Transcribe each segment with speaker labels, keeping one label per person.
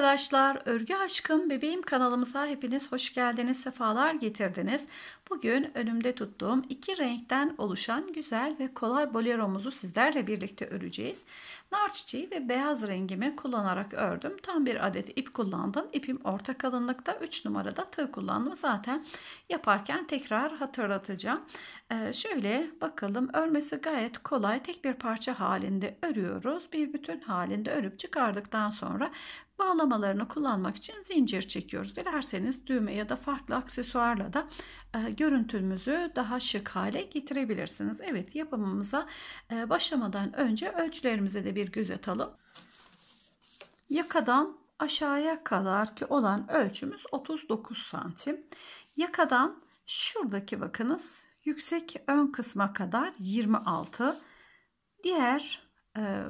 Speaker 1: arkadaşlar, Örgü Aşkım Bebeğim kanalımıza hepiniz hoş geldiniz, sefalar getirdiniz. Bugün önümde tuttuğum iki renkten oluşan güzel ve kolay boleromuzu sizlerle birlikte öreceğiz. Nar çiçeği ve beyaz rengimi kullanarak ördüm. Tam bir adet ip kullandım. İpim orta kalınlıkta 3 numarada tığ kullandım. Zaten yaparken tekrar hatırlatacağım. Ee, şöyle bakalım örmesi gayet kolay. Tek bir parça halinde örüyoruz. Bir bütün halinde örüp çıkardıktan sonra Bağlamalarını kullanmak için zincir çekiyoruz. Dilerseniz düğme ya da farklı aksesuarla da e, görüntümüzü daha şık hale getirebilirsiniz. Evet yapımımıza e, başlamadan önce ölçülerimize de bir göz atalım. Yakadan aşağıya kadar ki olan ölçümüz 39 santim. Yakadan şuradaki bakınız yüksek ön kısma kadar 26 diğer e,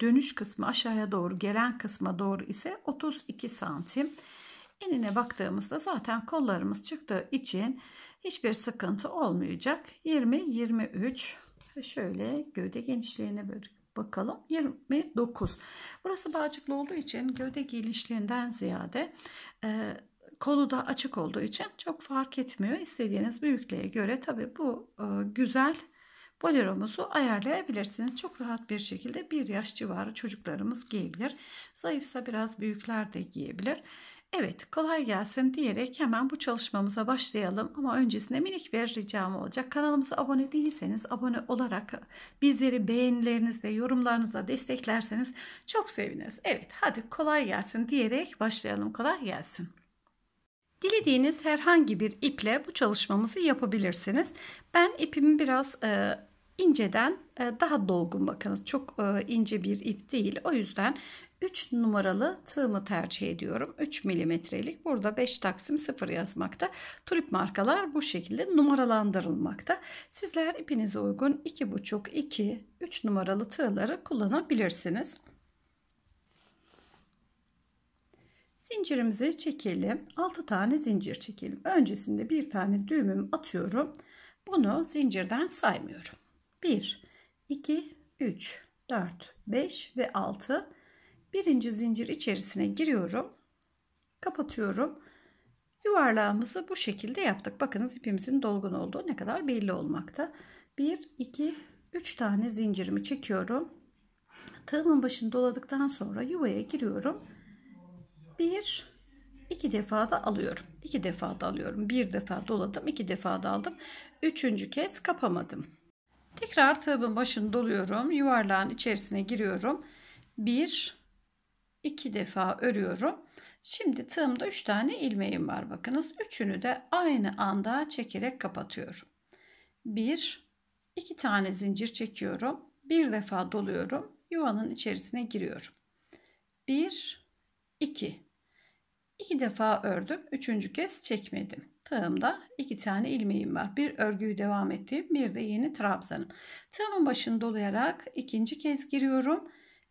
Speaker 1: dönüş kısmı aşağıya doğru gelen kısma doğru ise 32 santim. Enine baktığımızda zaten kollarımız çıktığı için hiçbir sıkıntı olmayacak. 20-23 şöyle gövde genişliğine bakalım. 29 burası bağcıklı olduğu için gövde genişliğinden ziyade e, kolu da açık olduğu için çok fark etmiyor. İstediğiniz büyüklüğe göre tabi bu e, güzel boleromuzu ayarlayabilirsiniz. Çok rahat bir şekilde bir yaş civarı çocuklarımız giyebilir. Zayıfsa biraz büyükler de giyebilir. Evet kolay gelsin diyerek hemen bu çalışmamıza başlayalım ama öncesinde minik bir ricam olacak. Kanalımıza abone değilseniz abone olarak bizleri beğenilerinizle yorumlarınızla desteklerseniz çok seviniriz. Evet hadi kolay gelsin diyerek başlayalım kolay gelsin. Dilediğiniz herhangi bir iple bu çalışmamızı yapabilirsiniz. Ben ipimi biraz e, inceden e, daha dolgun bakınız. Çok e, ince bir ip değil. O yüzden 3 numaralı tığımı tercih ediyorum. 3 milimetrelik. Burada 5 taksim 0 yazmakta. Tulip markalar bu şekilde numaralandırılmakta. Sizler ipinize uygun 2, 2,5, 2, 3 numaralı tığları kullanabilirsiniz. Zincirimizi çekelim. 6 tane zincir çekelim. Öncesinde bir tane düğümüm atıyorum. Bunu zincirden saymıyorum. 1, 2, 3, 4, 5 ve 6. Birinci zincir içerisine giriyorum. Kapatıyorum. Yuvarlağımızı bu şekilde yaptık. Bakınız ipimizin dolgun olduğu ne kadar belli olmakta. 1, 2, 3 tane zincirimi çekiyorum. Tığımın başını doladıktan sonra yuvaya giriyorum. 1, iki defa da alıyorum. 2 defa da alıyorum. Bir defa doladım, iki defa da aldım. Üçüncü kez kapamadım. Tekrar tığımın başını doluyorum. Yuvarlağın içerisine giriyorum. 1 2 defa örüyorum. Şimdi tığımda 3 tane ilmeğim var. Bakınız üçünü de aynı anda çekerek kapatıyorum. 1 2 tane zincir çekiyorum. Bir defa doluyorum. Yuvanın içerisine giriyorum. 1 2 2 defa ördüm. Üçüncü kez çekmedim tığımda iki tane ilmeğim var. Bir örgüyü devam ettiğim bir de yeni trabzanım. Tığımın başını dolayarak ikinci kez giriyorum.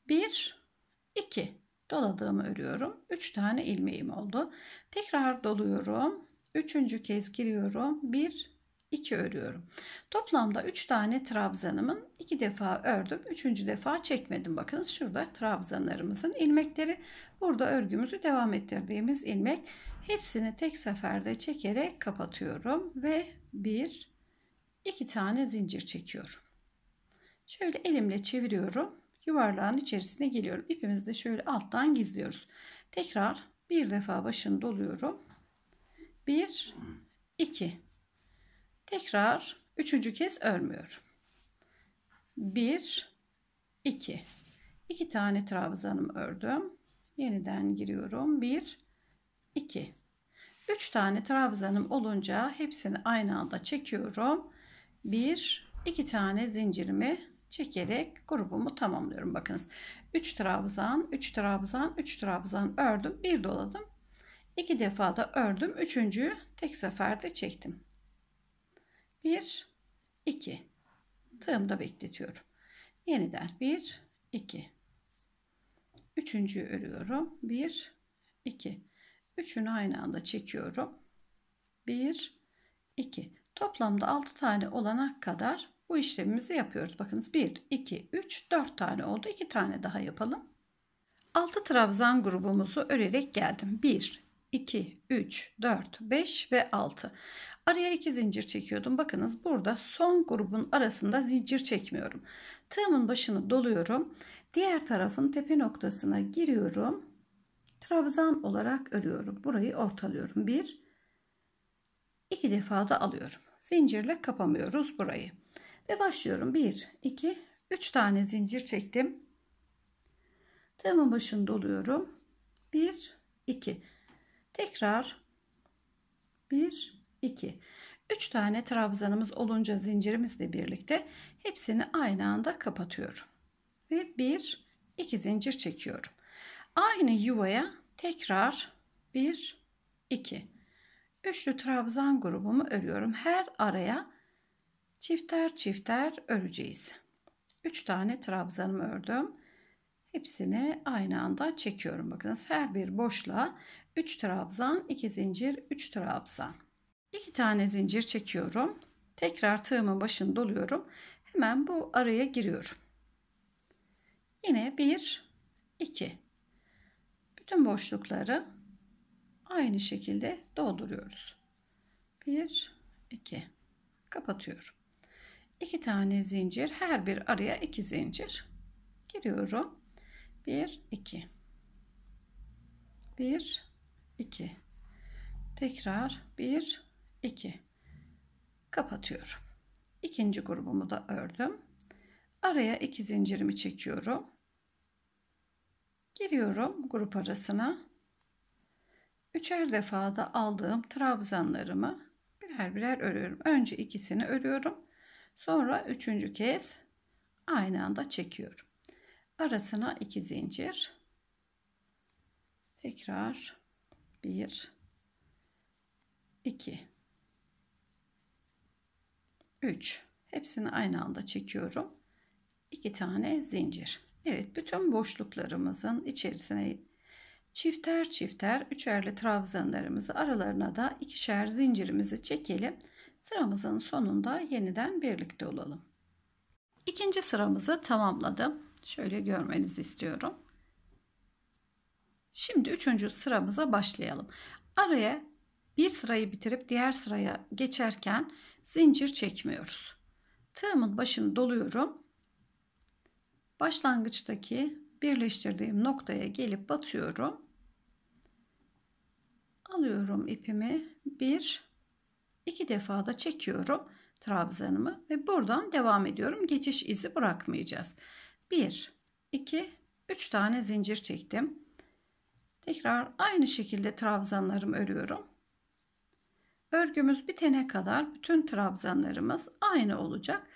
Speaker 1: 1 2 doladığımı örüyorum. 3 tane ilmeğim oldu. Tekrar doluyorum. Üçüncü kez giriyorum. 1 2 örüyorum. Toplamda 3 tane trabzanımın 2 defa ördüm. 3. defa çekmedim. Bakınız şurada trabzanlarımızın ilmekleri. Burada örgümüzü devam ettirdiğimiz ilmek. Hepsini tek seferde çekerek kapatıyorum ve 1 2 tane zincir çekiyorum. Şöyle elimle çeviriyorum. Yuvarlağın içerisine geliyorum. İpimizi de şöyle alttan gizliyoruz. Tekrar bir defa başını doluyorum. 1 2 Tekrar üçüncü kez örmüyorum. 1 2 2 tane trabzanım ördüm. Yeniden giriyorum. 1 2 3 tane trabzanım olunca hepsini aynı anda çekiyorum. 1 2 tane zincirimi çekerek grubumu tamamlıyorum. Bakınız 3 trabzan, 3 trabzan, 3 trabzan ördüm, bir doladım. 2 defa da ördüm. Üçüncüyü tek seferde çektim. 1, 2. Tığımda bekletiyorum. Yeniden 1, 2. Üçüncüyü örüyorum. 1, 2. Üçünü aynı anda çekiyorum. 1, 2. Toplamda 6 tane olana kadar bu işlemimizi yapıyoruz. Bakınız 1, 2, 3, 4 tane oldu. 2 tane daha yapalım. 6 trabzan grubumuzu örerek geldim. 1, 2, 3, 4, 5 ve 6. Araya iki zincir çekiyordum. Bakınız burada son grubun arasında zincir çekmiyorum. Tığımın başını doluyorum. Diğer tarafın tepe noktasına giriyorum. Trabzan olarak örüyorum. Burayı ortalıyorum. Bir, iki defa da alıyorum. Zincirle kapamıyoruz burayı. Ve başlıyorum. Bir, iki, üç tane zincir çektim. Tığımın başını doluyorum. Bir, iki. Tekrar bir, 2. 3 tane trabzanımız olunca zincirimizle birlikte hepsini aynı anda kapatıyorum. Ve 1, 2 zincir çekiyorum. Aynı yuvaya tekrar 1, 2. Üçlü trabzan grubumu örüyorum. Her araya çifter çifter öreceğiz. 3 tane trabzanımı ördüm. Hepsini aynı anda çekiyorum. Bakınız her bir boşluğa 3 trabzan, 2 zincir, 3 trabzan. 2 tane zincir çekiyorum. Tekrar tığımın başını doluyorum. Hemen bu araya giriyorum. Yine 1 2 bütün boşlukları aynı şekilde dolduruyoruz. 1 2 kapatıyorum. 2 tane zincir, her bir araya 2 zincir giriyorum. 1 2 1 2 tekrar 1 2 kapatıyorum. İkinci grubumu da ördüm. Araya iki zincirimi çekiyorum. Giriyorum grup arasına. Üçer defada aldığım trabzanlarımı birer birer örüyorum. Önce ikisini örüyorum. Sonra üçüncü kez aynı anda çekiyorum. Arasına iki zincir. Tekrar bir, iki. 3. Hepsini aynı anda çekiyorum. 2 tane zincir. Evet bütün boşluklarımızın içerisine çifter çifter üçerli trabzanlarımızı aralarına da ikişer zincirimizi çekelim. Sıramızın sonunda yeniden birlikte olalım. İkinci sıramızı tamamladım. Şöyle görmenizi istiyorum. Şimdi üçüncü sıramıza başlayalım. Araya bir sırayı bitirip diğer sıraya geçerken zincir çekmiyoruz. Tığımın başını doluyorum. Başlangıçtaki birleştirdiğim noktaya gelip batıyorum. Alıyorum ipimi. Bir, iki defa da çekiyorum trabzanımı ve buradan devam ediyorum. Geçiş izi bırakmayacağız. Bir, iki, üç tane zincir çektim. Tekrar aynı şekilde trabzanlarımı örüyorum. Örgümüz bitene kadar bütün trabzanlarımız aynı olacak.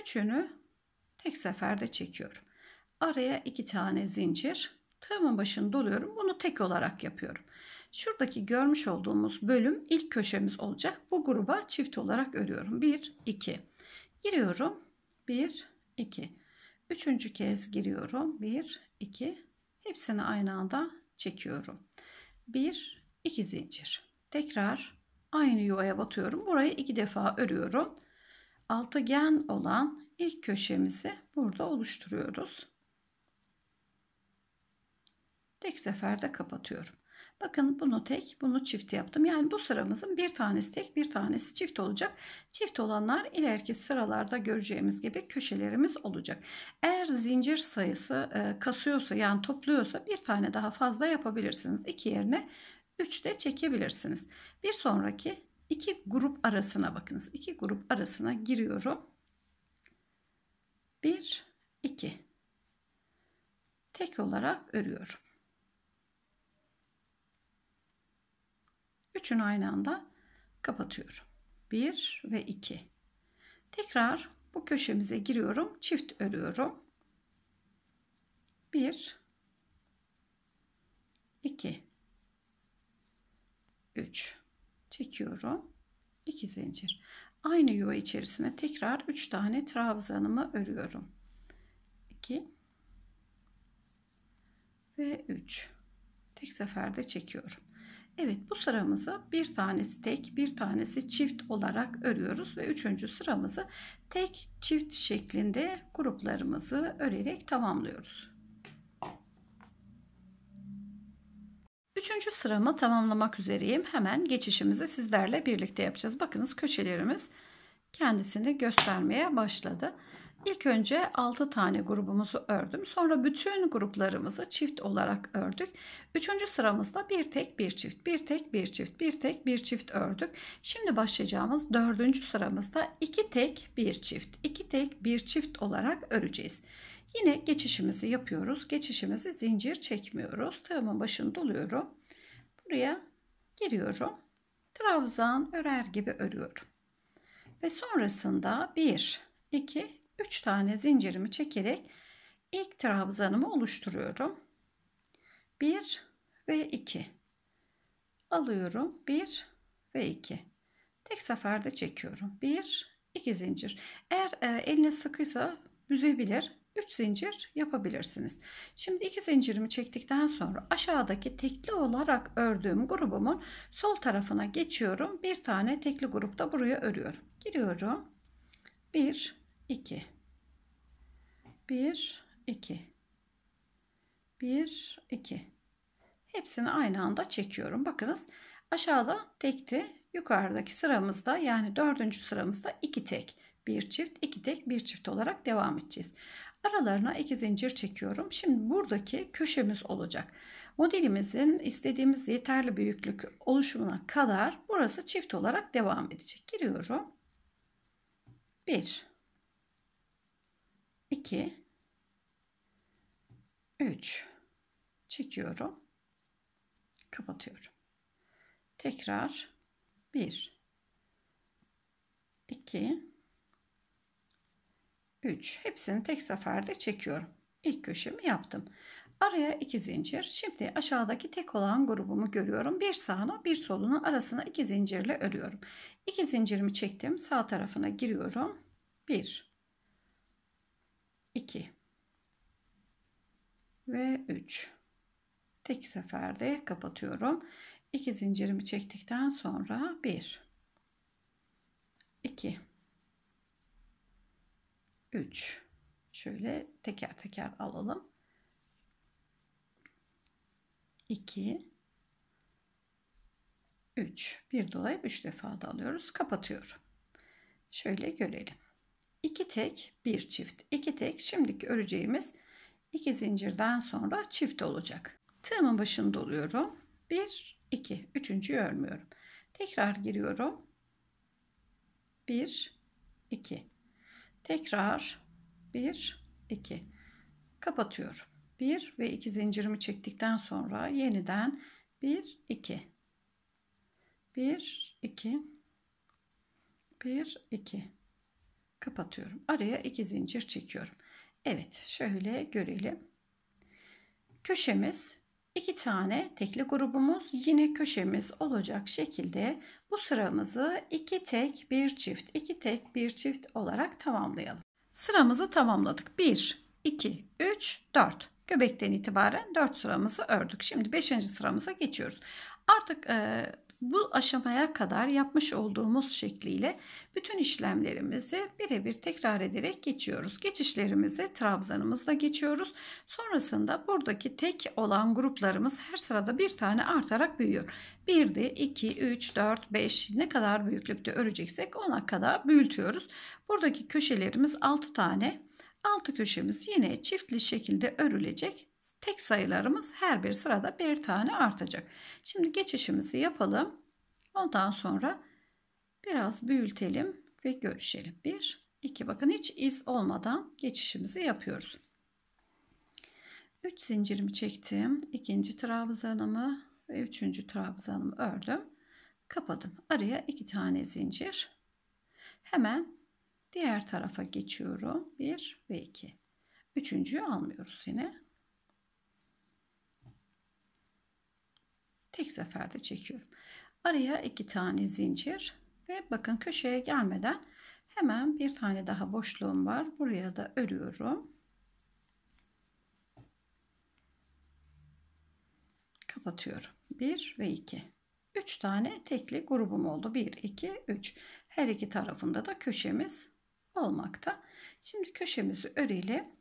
Speaker 1: Üçünü tek seferde çekiyorum. Araya iki tane zincir. Tığımın başını doluyorum. Bunu tek olarak yapıyorum. Şuradaki görmüş olduğumuz bölüm ilk köşemiz olacak. Bu gruba çift olarak örüyorum. 1, 2. Giriyorum. 1, 2. Üçüncü kez giriyorum. 1, 2. Hepsini aynı anda çekiyorum. 1, 2 zincir. Tekrar aynı yuvaya batıyorum. Burayı iki defa örüyorum. Altıgen olan ilk köşemizi burada oluşturuyoruz. Tek seferde kapatıyorum. Bakın bunu tek, bunu çift yaptım. Yani bu sıramızın bir tanesi tek, bir tanesi çift olacak. Çift olanlar ileriki sıralarda göreceğimiz gibi köşelerimiz olacak. Eğer zincir sayısı e, kasıyorsa yani topluyorsa bir tane daha fazla yapabilirsiniz. İki yerine 3 de çekebilirsiniz. Bir sonraki iki grup arasına bakınız. İki grup arasına giriyorum. 1 2 Tek olarak örüyorum. Üçünü aynı anda kapatıyorum. 1 ve 2. Tekrar bu köşemize giriyorum. Çift örüyorum. 1 2 3 çekiyorum 2 zincir aynı yuva içerisine tekrar 3 tane trabzanımı örüyorum 2 ve 3 tek seferde çekiyorum Evet bu sıramızı bir tanesi tek bir tanesi çift olarak örüyoruz ve üçüncü sıramızı tek çift şeklinde gruplarımızı örerek tamamlıyoruz. Üçüncü sıramı tamamlamak üzereyim. Hemen geçişimizi sizlerle birlikte yapacağız. Bakınız köşelerimiz kendisini göstermeye başladı. İlk önce 6 tane grubumuzu ördüm. Sonra bütün gruplarımızı çift olarak ördük. Üçüncü sıramızda bir tek bir çift, bir tek bir çift, bir tek bir çift ördük. Şimdi başlayacağımız dördüncü sıramızda iki tek bir çift, iki tek bir çift olarak öreceğiz. Yine geçişimizi yapıyoruz. Geçişimizi zincir çekmiyoruz. Tığımın başını doluyorum. Buraya giriyorum. Trabzan örer gibi örüyorum. Ve sonrasında 1, 2, 3 tane zincirimi çekerek ilk trabzanımı oluşturuyorum. 1 ve 2 alıyorum 1 ve 2 tek seferde çekiyorum 1 2 zincir eğer e, eline sıkıysa büzebilir 3 zincir yapabilirsiniz. Şimdi 2 zincirimi çektikten sonra aşağıdaki tekli olarak ördüğüm grubumun sol tarafına geçiyorum. Bir tane tekli grupta buraya örüyorum. Giriyorum. 1 2 1 2 1 2 Hepsini aynı anda çekiyorum. Bakınız aşağıda tekti. Yukarıdaki sıramızda yani dördüncü sıramızda iki tek bir çift iki tek bir çift olarak devam edeceğiz. Aralarına iki zincir çekiyorum. Şimdi buradaki köşemiz olacak. Modelimizin istediğimiz yeterli büyüklük oluşumuna kadar burası çift olarak devam edecek. Giriyorum. 1 2 3 çekiyorum. Kapatıyorum. Tekrar 1 2 3. Hepsini tek seferde çekiyorum. İlk köşemi yaptım. Araya 2 zincir. Şimdi aşağıdaki tek olan grubumu görüyorum. Bir sağına bir soluna arasına 2 zincirle örüyorum. 2 zincirimi çektim. Sağ tarafına giriyorum. 1 2 ve 3 tek seferde kapatıyorum. 2 zincirimi çektikten sonra 1 2 3. Şöyle teker teker alalım. 2 3. Bir dolayıp 3 defa da alıyoruz. Kapatıyorum. Şöyle görelim. 2 tek, 1 çift. 2 tek şimdiki öreceğimiz 2 zincirden sonra çift olacak. Tığımın başını doluyorum. 1 2 üçüncüyü örmüyorum. Tekrar giriyorum. 1 2 Tekrar 1, 2. Kapatıyorum. 1 ve 2 zincirimi çektikten sonra yeniden 1, 2. 1, 2. 1, 2. Kapatıyorum. Araya 2 zincir çekiyorum. Evet şöyle görelim. Köşemiz İki tane tekli grubumuz yine köşemiz olacak şekilde bu sıramızı iki tek bir çift iki tek bir çift olarak tamamlayalım. Sıramızı tamamladık. 1, 2, 3, 4. Göbekten itibaren 4 sıramızı ördük. Şimdi 5. sıramıza geçiyoruz. Artık e, bu aşamaya kadar yapmış olduğumuz şekliyle bütün işlemlerimizi birebir tekrar ederek geçiyoruz. Geçişlerimizi trabzanımızla geçiyoruz. Sonrasında buradaki tek olan gruplarımız her sırada bir tane artarak büyüyor. 1'di, 2, 3, 4, 5 ne kadar büyüklükte öreceksek ona kadar büyütüyoruz. Buradaki köşelerimiz 6 tane. 6 köşemiz yine çiftli şekilde örülecek tek sayılarımız her bir sırada bir tane artacak. Şimdi geçişimizi yapalım. Ondan sonra biraz büyütelim ve görüşelim. 1, 2 bakın hiç iz olmadan geçişimizi yapıyoruz. 3 zincirimi çektim. ikinci trabzanımı ve üçüncü trabzanımı ördüm. Kapadım. Araya iki tane zincir. Hemen diğer tarafa geçiyorum. 1 ve 2. Üçüncüyü almıyoruz yine. tek seferde çekiyorum. Araya iki tane zincir ve bakın köşeye gelmeden hemen bir tane daha boşluğum var. Buraya da örüyorum. Kapatıyorum. 1 ve 2. 3 tane tekli grubum oldu. 1, 2, 3. Her iki tarafında da köşemiz olmakta. Şimdi köşemizi örelim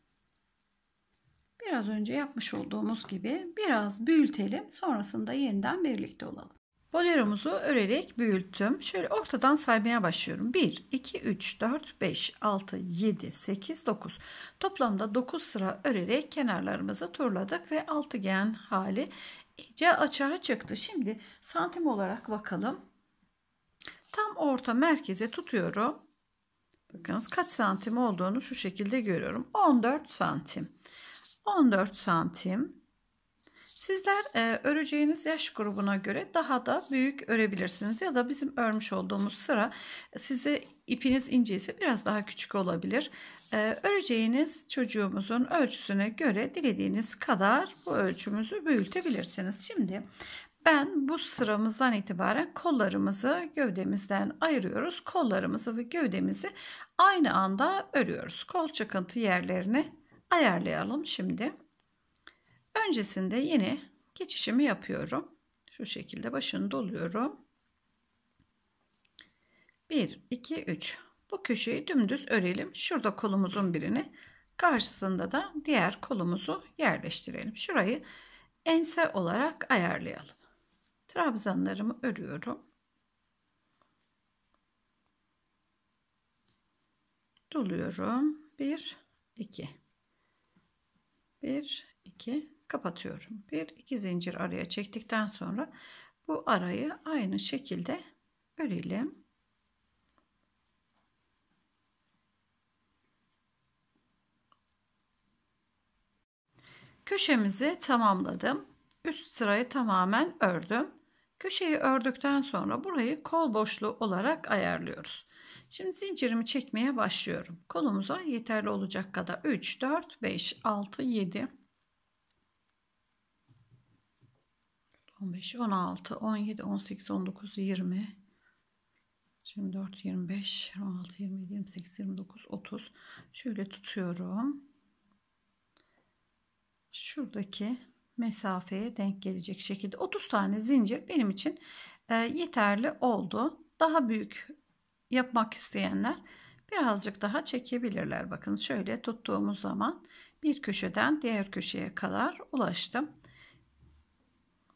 Speaker 1: biraz önce yapmış olduğumuz gibi biraz büyütelim. Sonrasında yeniden birlikte olalım. Boleromuzu örerek büyüttüm. Şöyle ortadan saymaya başlıyorum. 1, 2, 3, 4, 5, 6, 7, 8, 9. Toplamda 9 sıra örerek kenarlarımızı turladık ve altıgen hali iyice açığa çıktı. Şimdi santim olarak bakalım. Tam orta merkeze tutuyorum. Bakınız kaç santim olduğunu şu şekilde görüyorum. 14 santim. 14 santim. Sizler e, öreceğiniz yaş grubuna göre daha da büyük örebilirsiniz ya da bizim örmüş olduğumuz sıra e, size ipiniz ince ise biraz daha küçük olabilir. E, öreceğiniz çocuğumuzun ölçüsüne göre dilediğiniz kadar bu ölçümüzü büyütebilirsiniz. Şimdi ben bu sıramızdan itibaren kollarımızı gövdemizden ayırıyoruz. Kollarımızı ve gövdemizi aynı anda örüyoruz. Kol çakıntı yerlerini ayarlayalım şimdi. Öncesinde yine geçişimi yapıyorum. Şu şekilde başını doluyorum. 1, 2, 3. Bu köşeyi dümdüz örelim. Şurada kolumuzun birini karşısında da diğer kolumuzu yerleştirelim. Şurayı ense olarak ayarlayalım. Trabzanlarımı örüyorum. Doluyorum. 1, 2. 1 2 kapatıyorum. 1 2 zincir araya çektikten sonra bu arayı aynı şekilde örelim. Köşemizi tamamladım. Üst sırayı tamamen ördüm. Köşeyi ördükten sonra burayı kol boşluğu olarak ayarlıyoruz. Şimdi zincirimi çekmeye başlıyorum. Kolumuza yeterli olacak kadar 3, 4, 5, 6, 7, 15, 16, 17, 18, 19, 20, 24, 25, 26, 27, 28, 29, 30. Şöyle tutuyorum. Şuradaki mesafeye denk gelecek şekilde 30 tane zincir benim için e, yeterli oldu. Daha büyük yapmak isteyenler birazcık daha çekebilirler. Bakın şöyle tuttuğumuz zaman bir köşeden diğer köşeye kadar ulaştım.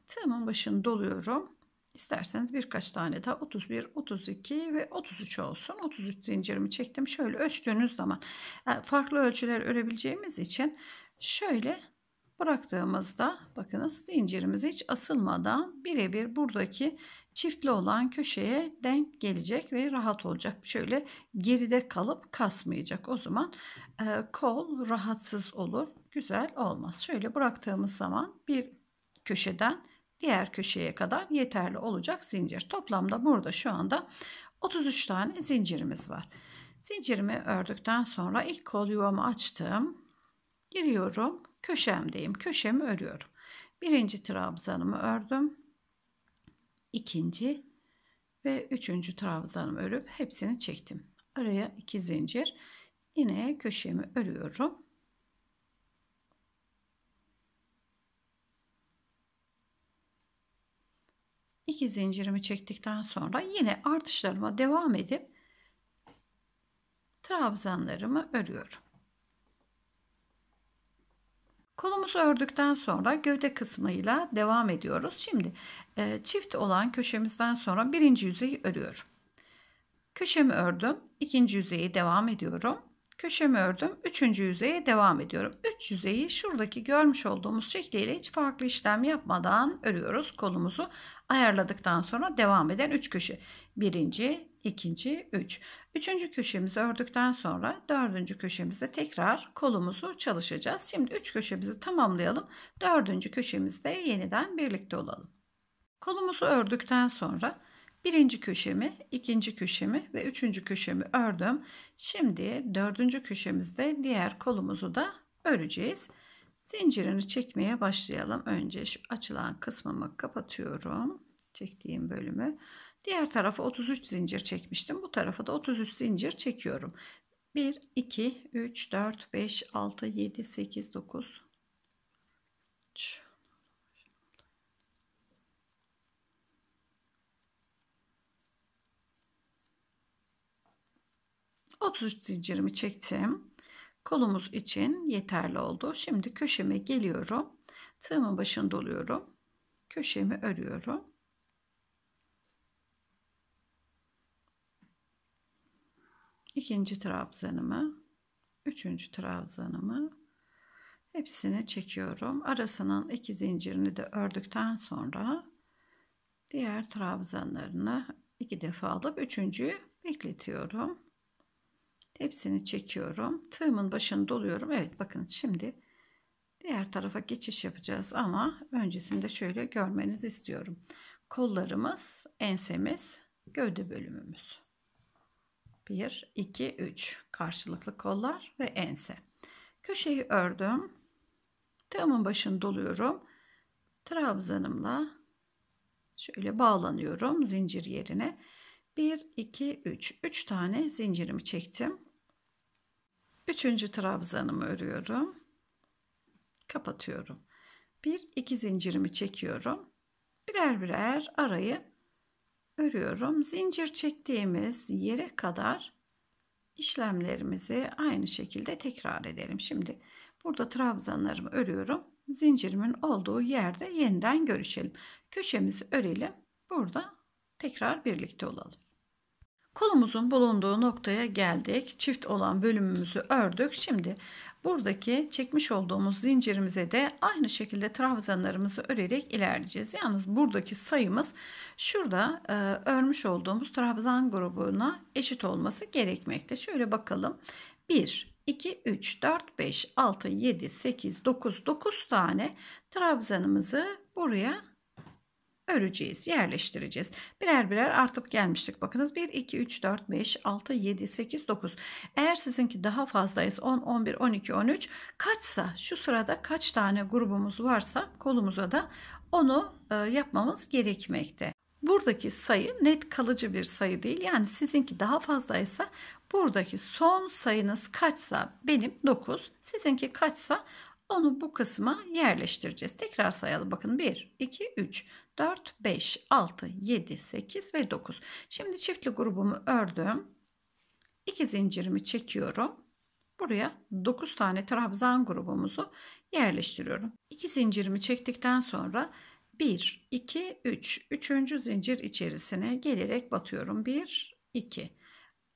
Speaker 1: Tığımın başını doluyorum. İsterseniz birkaç tane daha 31, 32 ve 33 olsun. 33 zincirimi çektim. Şöyle ölçtüğünüz zaman e, farklı ölçüler örebileceğimiz için şöyle bıraktığımızda bakınız zincirimiz hiç asılmadan birebir buradaki çiftli olan köşeye denk gelecek ve rahat olacak. Şöyle geride kalıp kasmayacak. O zaman e, kol rahatsız olur. Güzel olmaz. Şöyle bıraktığımız zaman bir köşeden diğer köşeye kadar yeterli olacak zincir. Toplamda burada şu anda 33 tane zincirimiz var. Zincirimi ördükten sonra ilk kol yuvamı açtım. Giriyorum. Köşemdeyim. Köşemi örüyorum. Birinci trabzanımı ördüm ikinci ve üçüncü trabzanımı örüp hepsini çektim. Araya iki zincir. Yine köşemi örüyorum. İki zincirimi çektikten sonra yine artışlarıma devam edip trabzanlarımı örüyorum. Kolumuzu ördükten sonra gövde kısmıyla devam ediyoruz. Şimdi e, çift olan köşemizden sonra birinci yüzeyi örüyorum. Köşemi ördüm. ikinci yüzeyi devam ediyorum köşemi ördüm. Üçüncü yüzeye devam ediyorum. Üç yüzeyi şuradaki görmüş olduğumuz şekliyle hiç farklı işlem yapmadan örüyoruz. Kolumuzu ayarladıktan sonra devam eden üç köşe. Birinci, ikinci, üç. Üçüncü köşemizi ördükten sonra dördüncü köşemize tekrar kolumuzu çalışacağız. Şimdi üç köşemizi tamamlayalım. Dördüncü köşemizde yeniden birlikte olalım. Kolumuzu ördükten sonra Birinci köşemi, ikinci köşemi ve üçüncü köşemi ördüm. Şimdi dördüncü köşemizde diğer kolumuzu da öreceğiz. Zincirini çekmeye başlayalım. Önce şu açılan kısmımı kapatıyorum. Çektiğim bölümü. Diğer tarafa 33 zincir çekmiştim. Bu tarafa da 33 zincir çekiyorum. 1, 2, 3, 4, 5, 6, 7, 8, 9, 3, 33 zincirimi çektim. Kolumuz için yeterli oldu. Şimdi köşeme geliyorum. Tığımın başını doluyorum. Köşemi örüyorum. İkinci trabzanımı, üçüncü trabzanımı hepsini çekiyorum. Arasının iki zincirini de ördükten sonra diğer trabzanlarını iki defa alıp üçüncüyü bekletiyorum. Hepsini çekiyorum. Tığımın başını doluyorum. Evet bakın şimdi diğer tarafa geçiş yapacağız ama öncesinde şöyle görmenizi istiyorum. Kollarımız, ensemiz, gövde bölümümüz. 1, 2, 3 karşılıklı kollar ve ense. Köşeyi ördüm. Tığımın başını doluyorum. Trabzanımla şöyle bağlanıyorum zincir yerine. 1 2 3 3 tane zincirimi çektim. Üçüncü trabzanımı örüyorum. Kapatıyorum. 1 2 zincirimi çekiyorum. Birer birer arayı örüyorum. Zincir çektiğimiz yere kadar işlemlerimizi aynı şekilde tekrar edelim. Şimdi burada trabzanlarımı örüyorum. Zincirimin olduğu yerde yeniden görüşelim. Köşemizi örelim. Burada tekrar birlikte olalım. Kolumuzun bulunduğu noktaya geldik. Çift olan bölümümüzü ördük. Şimdi buradaki çekmiş olduğumuz zincirimize de aynı şekilde trabzanlarımızı örerek ilerleyeceğiz. Yalnız buradaki sayımız şurada e, örmüş olduğumuz trabzan grubuna eşit olması gerekmekte. Şöyle bakalım. 1 2 3 4 5 6 7 8 9 9 tane trabzanımızı buraya öreceğiz, yerleştireceğiz. Birer birer artıp gelmiştik. Bakınız 1, 2, 3, 4, 5, 6, 7, 8, 9. Eğer sizinki daha fazlayız 10, 11, 12, 13 kaçsa şu sırada kaç tane grubumuz varsa kolumuza da onu e, yapmamız gerekmekte. Buradaki sayı net kalıcı bir sayı değil. Yani sizinki daha fazlaysa buradaki son sayınız kaçsa benim 9, sizinki kaçsa onu bu kısma yerleştireceğiz. Tekrar sayalım bakın 1, 2, 3. 4, 5, 6, 7, 8 ve 9. Şimdi çiftli grubumu ördüm. 2 zincirimi çekiyorum. Buraya 9 tane trabzan grubumuzu yerleştiriyorum. 2 zincirimi çektikten sonra 1, 2, 3. Üçüncü zincir içerisine gelerek batıyorum. 1, 2.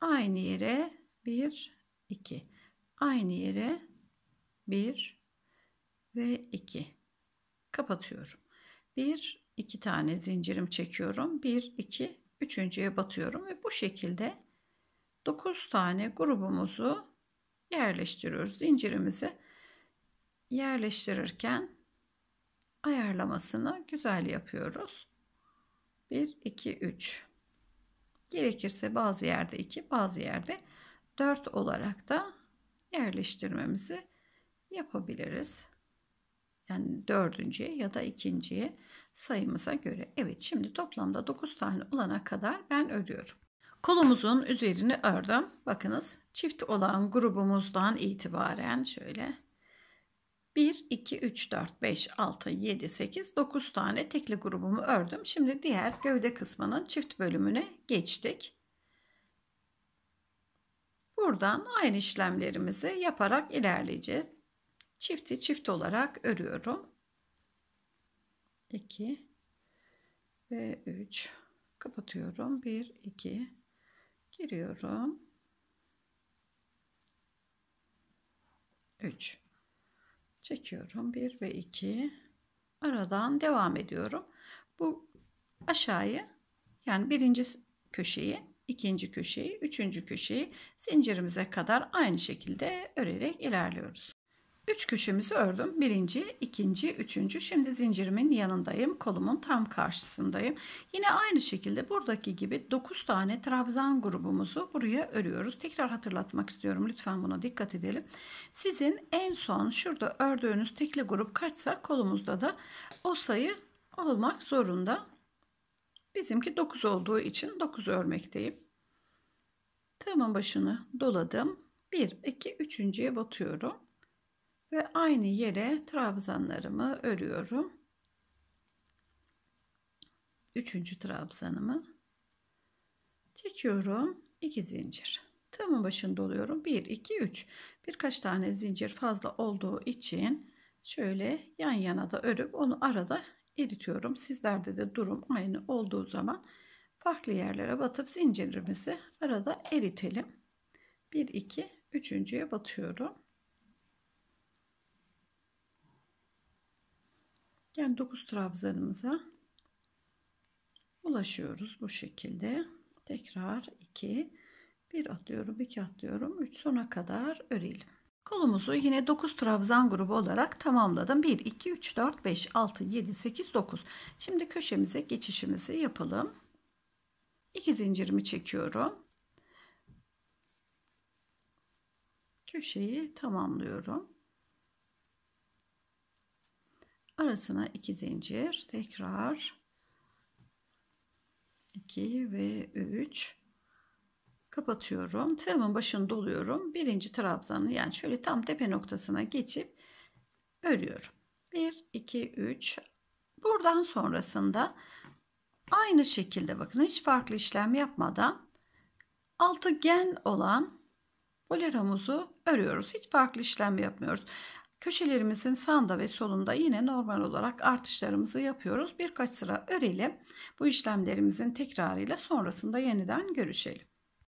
Speaker 1: Aynı yere 1, 2. Aynı yere 1 ve 2. Kapatıyorum. 1, iki tane zincirim çekiyorum. 1, 2, üçüncüye batıyorum ve bu şekilde 9 tane grubumuzu yerleştiriyoruz. Zincirimizi yerleştirirken ayarlamasını güzel yapıyoruz. 1, 2, 3. Gerekirse bazı yerde 2, bazı yerde 4 olarak da yerleştirmemizi yapabiliriz. Yani dördüncüye ya da ikinciye sayımıza göre. Evet şimdi toplamda 9 tane olana kadar ben örüyorum. Kolumuzun üzerini ördüm. Bakınız çift olan grubumuzdan itibaren şöyle 1, 2, 3, 4, 5, 6, 7, 8, 9 tane tekli grubumu ördüm. Şimdi diğer gövde kısmının çift bölümüne geçtik. Buradan aynı işlemlerimizi yaparak ilerleyeceğiz. Çifti çift olarak örüyorum. 2 ve 3 kapatıyorum 1 2 giriyorum 3 çekiyorum 1 ve 2 aradan devam ediyorum bu aşağıyı yani birinci köşeyi ikinci köşeyi üçüncü köşeyi zincirimize kadar aynı şekilde örerek ilerliyoruz 3 köşemizi ördüm. Birinci, ikinci, üçüncü. Şimdi zincirimin yanındayım. Kolumun tam karşısındayım. Yine aynı şekilde buradaki gibi 9 tane trabzan grubumuzu buraya örüyoruz. Tekrar hatırlatmak istiyorum. Lütfen buna dikkat edelim. Sizin en son şurada ördüğünüz tekli grup kaçsa kolumuzda da o sayı olmak zorunda. Bizimki 9 olduğu için 9 örmekteyim. Tığımın başını doladım. 1, 2, 3.ye batıyorum ve aynı yere trabzanlarımı örüyorum. Üçüncü trabzanımı çekiyorum. İki zincir. Tığımın başında doluyorum. Bir iki üç. Birkaç tane zincir fazla olduğu için şöyle yan yana da örüp onu arada eritiyorum. Sizlerde de durum aynı olduğu zaman farklı yerlere batıp zincirimizi arada eritelim. Bir iki üçüncüye batıyorum. Yani 9 trabzanımıza ulaşıyoruz bu şekilde. Tekrar 2 1 atlıyorum, 2 atlıyorum, 3 sona kadar örelim. Kolumuzu yine 9 trabzan grubu olarak tamamladım. 1 2 3 4 5 6 7 8 9. Şimdi köşemize geçişimizi yapalım. 2 zincirimi çekiyorum. Köşeyi tamamlıyorum arasına 2 zincir tekrar 2 ve 3 kapatıyorum tığımın başını doluyorum birinci trabzanı yani şöyle tam tepe noktasına geçip örüyorum 1 2 3 buradan sonrasında aynı şekilde bakın hiç farklı işlem yapmadan altıgen olan boleromuzu örüyoruz hiç farklı işlem yapmıyoruz Köşelerimizin sağında ve solunda yine normal olarak artışlarımızı yapıyoruz. Birkaç sıra örelim. Bu işlemlerimizin tekrarıyla sonrasında yeniden görüşelim.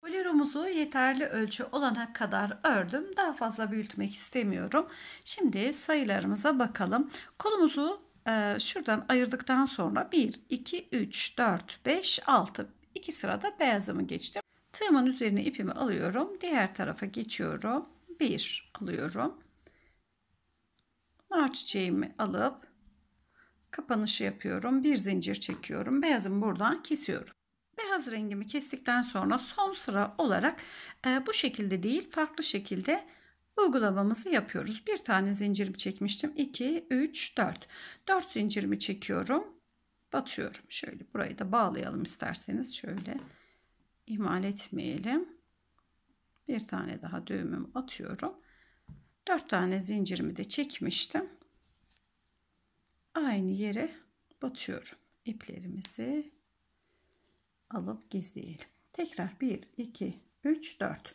Speaker 1: Boleromuzu yeterli ölçü olana kadar ördüm. Daha fazla büyütmek istemiyorum. Şimdi sayılarımıza bakalım. Kolumuzu e, şuradan ayırdıktan sonra 1, 2, 3, 4, 5, 6 2 sırada beyazımı geçtim. Tığımın üzerine ipimi alıyorum. Diğer tarafa geçiyorum. 1 alıyorum nar çiçeğimi alıp kapanışı yapıyorum. Bir zincir çekiyorum. Beyazımı buradan kesiyorum. Beyaz rengimi kestikten sonra son sıra olarak e, bu şekilde değil farklı şekilde uygulamamızı yapıyoruz. Bir tane zincirimi çekmiştim. 2, 3, 4. 4 zincirimi çekiyorum. Batıyorum. Şöyle burayı da bağlayalım isterseniz. Şöyle ihmal etmeyelim. Bir tane daha düğümümü atıyorum. 4 tane zincirimi de çekmiştim. Aynı yere batıyorum. İplerimizi alıp gizleyelim. Tekrar 1 2 3 4.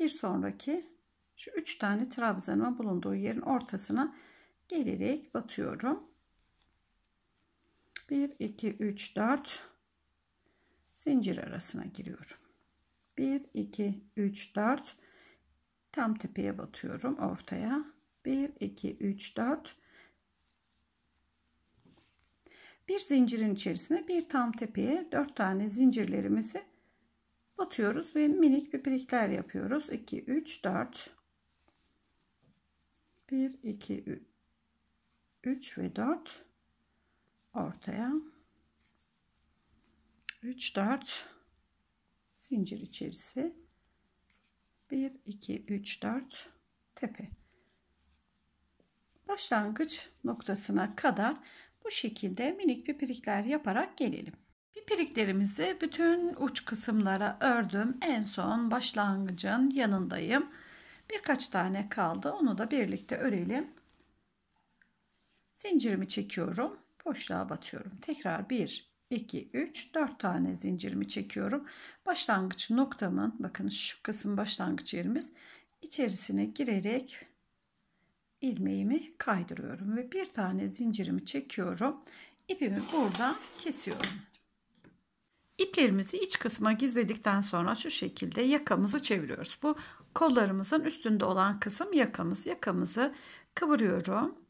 Speaker 1: Bir sonraki şu 3 tane trabzanın bulunduğu yerin ortasına gelerek batıyorum. 1 2 3 4 zincir arasına giriyorum. 1 2 3 4 Tam tepeye batıyorum ortaya. 1, 2, 3, 4. Bir zincirin içerisine bir tam tepeye 4 tane zincirlerimizi batıyoruz ve minik pipirikler yapıyoruz. 2, 3, 4. 1, 2, 3 ve 4 ortaya 3 4 zincir içerisi 1 2 3 4 tepe başlangıç noktasına kadar bu şekilde minik pipirikler yaparak gelelim. Pipiriklerimizi bütün uç kısımlara ördüm. En son başlangıcın yanındayım. Birkaç tane kaldı. Onu da birlikte örelim. Zincirimi çekiyorum. Boşluğa batıyorum. Tekrar 1 2, 3, 4 tane zincirimi çekiyorum. Başlangıç noktamın bakın şu kısım başlangıç yerimiz içerisine girerek ilmeğimi kaydırıyorum ve bir tane zincirimi çekiyorum. İpimi buradan kesiyorum. İplerimizi iç kısma gizledikten sonra şu şekilde yakamızı çeviriyoruz. Bu kollarımızın üstünde olan kısım yakamız. Yakamızı kıvırıyorum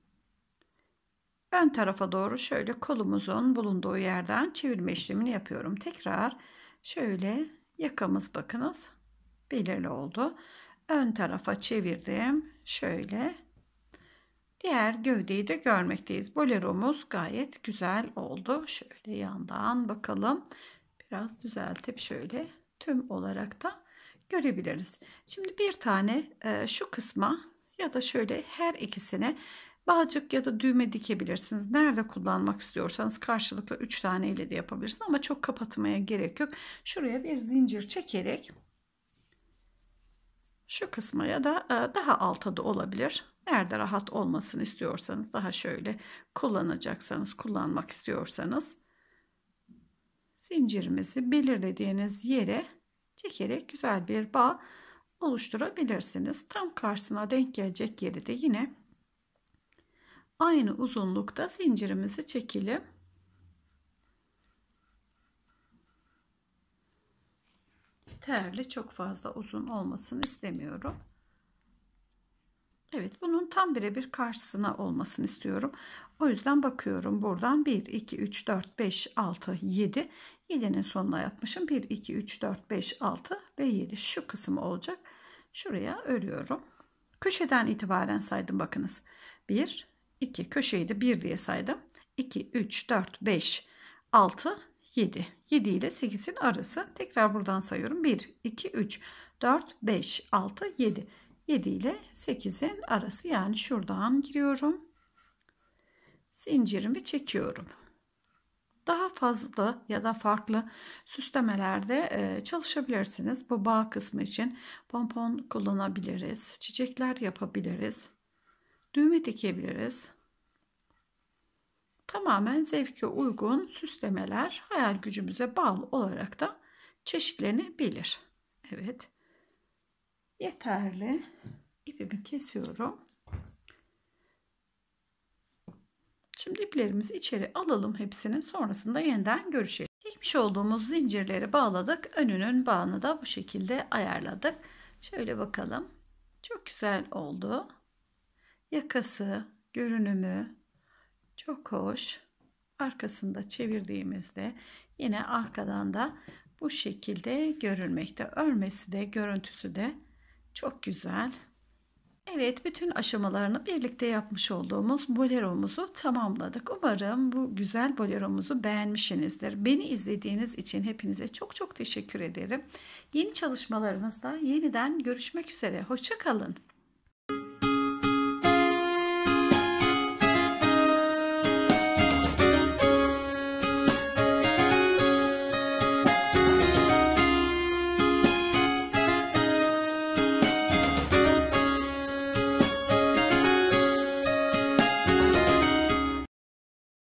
Speaker 1: Ön tarafa doğru şöyle kolumuzun bulunduğu yerden çevirme işlemini yapıyorum. Tekrar şöyle yakamız bakınız belirli oldu. Ön tarafa çevirdim. Şöyle diğer gövdeyi de görmekteyiz. Boleromuz gayet güzel oldu. Şöyle yandan bakalım. Biraz düzeltip şöyle tüm olarak da görebiliriz. Şimdi bir tane e, şu kısma ya da şöyle her ikisine Bağcık ya da düğme dikebilirsiniz. Nerede kullanmak istiyorsanız karşılıklı 3 tane ile de yapabilirsiniz ama çok kapatmaya gerek yok. Şuraya bir zincir çekerek şu kısmı ya da e, daha alta da olabilir. Nerede rahat olmasını istiyorsanız daha şöyle kullanacaksanız kullanmak istiyorsanız zincirimizi belirlediğiniz yere çekerek güzel bir bağ oluşturabilirsiniz. Tam karşısına denk gelecek yeri de yine aynı uzunlukta zincirimizi çekelim. Terli çok fazla uzun olmasını istemiyorum. Evet bunun tam birebir karşısına olmasını istiyorum. O yüzden bakıyorum buradan 1, 2, 3, 4, 5, 6, 7. 7'nin sonuna yapmışım. 1, 2, 3, 4, 5, 6 ve 7 şu kısım olacak. Şuraya örüyorum. Köşeden itibaren saydım bakınız. 1, 2 köşeyi de 1 diye saydım. 2, 3, 4, 5, 6, 7. 7 ile 8'in arası. Tekrar buradan sayıyorum. 1, 2, 3, 4, 5, 6, 7. 7 ile 8'in arası. Yani şuradan giriyorum. Zincirimi çekiyorum. Daha fazla ya da farklı süslemelerde e, çalışabilirsiniz. Bu bağ kısmı için pompon kullanabiliriz. Çiçekler yapabiliriz düğme dikebiliriz. Tamamen zevke uygun süslemeler hayal gücümüze bağlı olarak da çeşitlenebilir. Evet. Yeterli. İpimi kesiyorum. Şimdi iplerimizi içeri alalım hepsini. Sonrasında yeniden görüşelim. Çekmiş olduğumuz zincirleri bağladık. Önünün bağını da bu şekilde ayarladık. Şöyle bakalım. Çok güzel oldu. Yakası, görünümü çok hoş. Arkasında çevirdiğimizde yine arkadan da bu şekilde görünmekte, Örmesi de görüntüsü de çok güzel. Evet bütün aşamalarını birlikte yapmış olduğumuz boleromuzu tamamladık. Umarım bu güzel boleromuzu beğenmişsinizdir. Beni izlediğiniz için hepinize çok çok teşekkür ederim. Yeni çalışmalarımızda yeniden görüşmek üzere. Hoşçakalın.